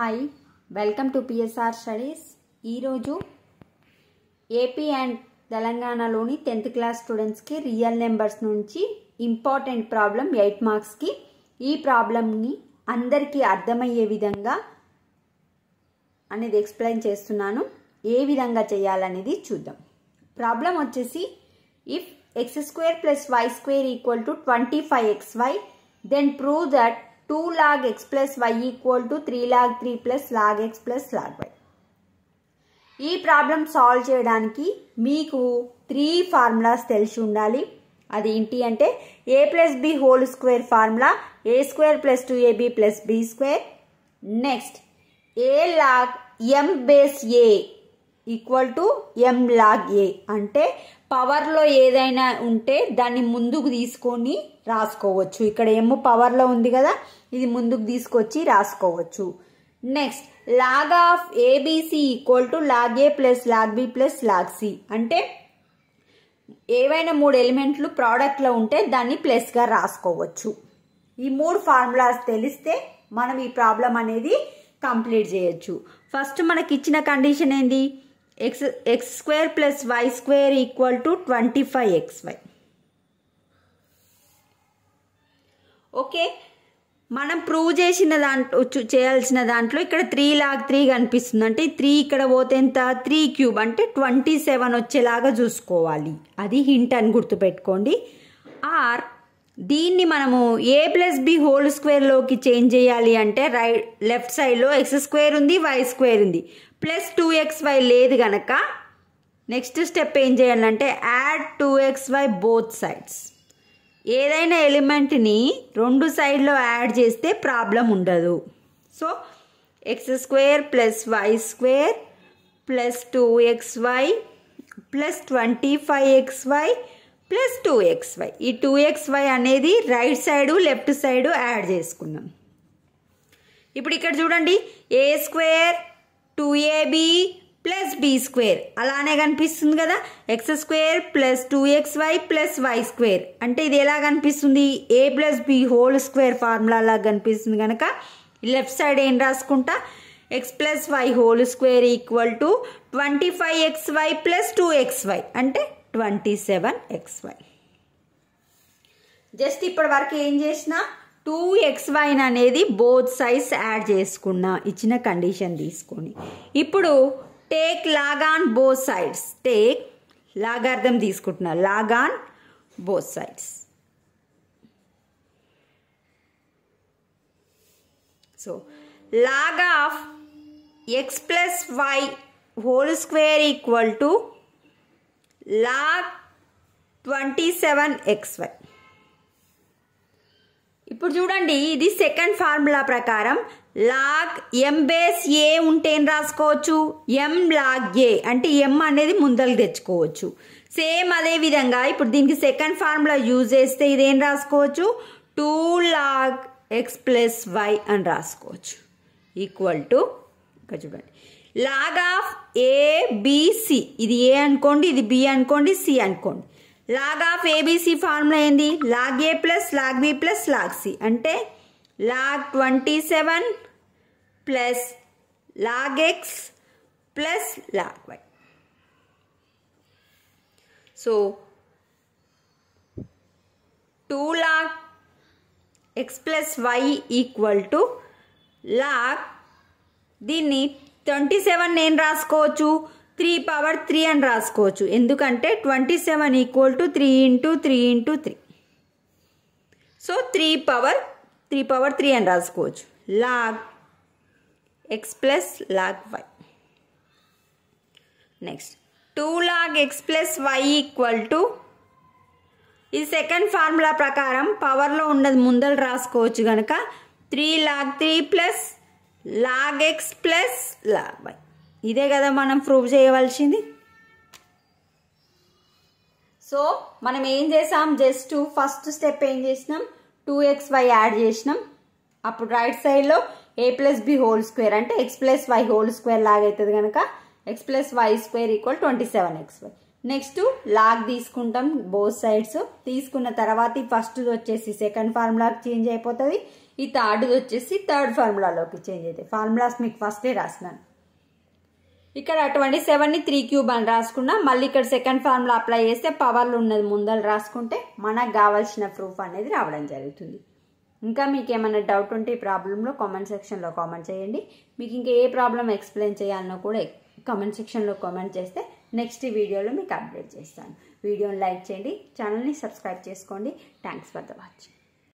Hi welcome to P S R studies ఈరోజు AP and తెలంగాణలోని tenth class స్టూడెంట్స్కి రియల్ నెంబర్స్ నుంచి ఇంపార్టెంట్ ప్రాబ్లం ఎయిట్ మార్క్స్కి ఈ ప్రాబ్లమ్ని అందరికీ అర్థమయ్యే విధంగా అనేది ఎక్స్ప్లెయిన్ చేస్తున్నాను ఏ విధంగా చేయాలనేది చూద్దాం ప్రాబ్లం వచ్చేసి if x square plus y square equal to twenty five x y then prove that 2 log x plus y equal to 3 log 3 plus log x plus log y. ఈ ప్రాబ్లం సాల్వ్ చేయడానికి మీకు three formulas తెలిసి ఉండాలి అది ఏంటి అంటే a plus b whole square formula a square plus two a b plus b square next a log m base a equal to m log a అంటే పవర్లో ఏదైనా ఉంటే దాన్ని ముందుకు తీసుకొని రాసుకోవచ్చు ఇక్కడ ఎమ్ పవర్లో ఉంది కదా ఇది ముందుకు తీసుకొచ్చి రాసుకోవచ్చు next log of a b c equal to log a plus log b plus log c అంటే ఏవైనా మూడు ఎలిమెంట్లు ప్రోడక్ట్లో ఉంటే దాన్ని ప్లస్గా రాసుకోవచ్చు ఈ మూడు ఫార్ములాస్ తెలిస్తే మనం ఈ ప్రాబ్లం అనేది కంప్లీట్ చేయొచ్చు ఫస్ట్ మనకి ఇచ్చిన కండిషన్ ఏంది x x square plus y square equal to twenty five x y okay మనం ప్రూవ్ చేసిన దాంట్లో చేయాల్సిన దాంట్లో ఇక్కడ త్రీ లాగ్ త్రీ కనిపిస్తుంది అంటే త్రీ ఇక్కడ పోతే ఎంత త్రీ క్యూబ్ అంటే ట్వంటీ సెవెన్ వచ్చేలాగా చూసుకోవాలి అది హింట్ అని గుర్తుపెట్టుకోండి ఆర్ దీన్ని మనము ఏ ప్లస్ బి హోల్ స్క్వేర్లోకి చేంజ్ చేయాలి అంటే రైట్ లెఫ్ట్ సైడ్లో ఎక్స్ స్క్వేర్ ఉంది వై స్క్వేర్ ఉంది ప్లస్ టూ ఎక్స్ వై లేదు కనుక నెక్స్ట్ స్టెప్ ఏం చేయాలంటే add two x y both sides ఏదైనా ఎలిమెంట్ని రెండు సైడ్లో యాడ్ చేస్తే ప్రాబ్లం ఉండదు so x square plus y square plus two x y plus twenty five x y plus two x y ఈ టూ ఎక్స్ వై అనేది right side left side add చేసుకున్నాం ఇప్పుడు ఇక్కడ చూడండి a square two a b plus b square అలానే కనిపిస్తుంది కదా x square plus two x y plus y square అంటే ఇది ఎలా కనిపిస్తుంది a plus b whole square formula కనిపిస్తుంది కనుక లెఫ్ట్ సైడ్ ఏం రాసుకుంటా x plus y whole square equal to twenty five x y plus two x y అంటే twenty seven x y just ఇప్పటి వరకు ఏం చేసినా టూ ఎక్స్ వైన్ అనేది బోత్ సైజ్ యాడ్ చేసుకున్న ఇచ్చిన కండిషన్ తీసుకొని ఇప్పుడు take log on both sides take logarithm తీసుకుంటున్నా log on both sides so log of x plus y whole square equal to log twenty seven x y ఇప్పుడు చూడండి ఇది సెకండ్ ఫార్ములా ప్రకారం లాగ్ ఎం బేస్ ఏ ఉంటే ఏం రాసుకోవచ్చు ఎం లాగ్ ఏ అంటే ఎం అనేది ముందలు తెచ్చుకోవచ్చు సేమ్ అదే విధంగా ఇప్పుడు దీనికి సెకండ్ ఫార్ములా యూజ్ చేస్తే ఇదేం రాసుకోవచ్చు two log x plus y అని రాసుకోవచ్చు ఈక్వల్ టు ఇక్కడ చూడండి లాగ్ ఆఫ్ ఏబిసి ఇది ఏ అనుకోండి ఇది బి అనుకోండి సి అనుకోండి లాగ్ ఆఫ్ ఏబీసీ ఫార్ములా ఏంది log a plus log b plus log c అంటే log twenty seven plus log x plus log y so two log x plus y equal to log దీన్ని twenty seven నేను రాసుకోవచ్చు three power three అని రాసుకోవచ్చు ఎందుకంటే twenty seven equal to three into three into three so three power three power three అని రాసుకోవచ్చు log x plus log y next two log x plus y equal to ఈ second formula ప్రకారం పవర్లో ఉన్నది ముందలు రాసుకోవచ్చు కనుక three log three plus log x plus log y ఇదే కదా మనం ప్రూవ్ చేయవలసింది సో మనం ఏం చేసాం జస్ట్ ఫస్ట్ స్టెప్ ఏం చేసినాం టూ ఎక్స్ వై యాడ్ చేసినాం అప్పుడు రైట్ సైడ్లో a plus b whole square అంటే x plus y whole square లాగైతుంది అవుతుంది కనుక x plus y square equal twenty seven x y next log తీసుకుంటాం బోత్ సైడ్స్ తీసుకున్న తర్వాత ఈ వచ్చేసి సెకండ్ ఫార్ములాకి చేంజ్ అయిపోతుంది ఈ థర్డ్ది వచ్చేసి థర్డ్ ఫార్ములాలోకి చేంజ్ అవుతాయి ఫార్ములాస్ మీకు ఫస్టే రాసినాను ఇక్కడ అటువంటి ని త్రీ క్యూబ్ అని రాసుకున్నా మళ్ళీ ఇక్కడ సెకండ్ ఫార్ములా అప్లై చేస్తే పవర్లు ఉన్నది ముందర రాసుకుంటే మనకు కావాల్సిన ప్రూఫ్ అనేది రావడం జరుగుతుంది ఇంకా మీకు ఏమైనా డౌట్ ఉంటే ఈ ప్రాబ్లంలో కామెంట్ సెక్షన్లో కామెంట్ చేయండి మీకు ఇంకా ఏ ప్రాబ్లం ఎక్స్ప్లెయిన్ చేయాలన్నా కూడా కామెంట్ సెక్షన్లో కామెంట్ చేస్తే నెక్స్ట్ వీడియోలో మీకు అప్డేట్ చేస్తాను వీడియోని లైక్ చేయండి ఛానల్ని సబ్స్క్రైబ్ చేసుకోండి థ్యాంక్స్ ఫర్ ద వాచింగ్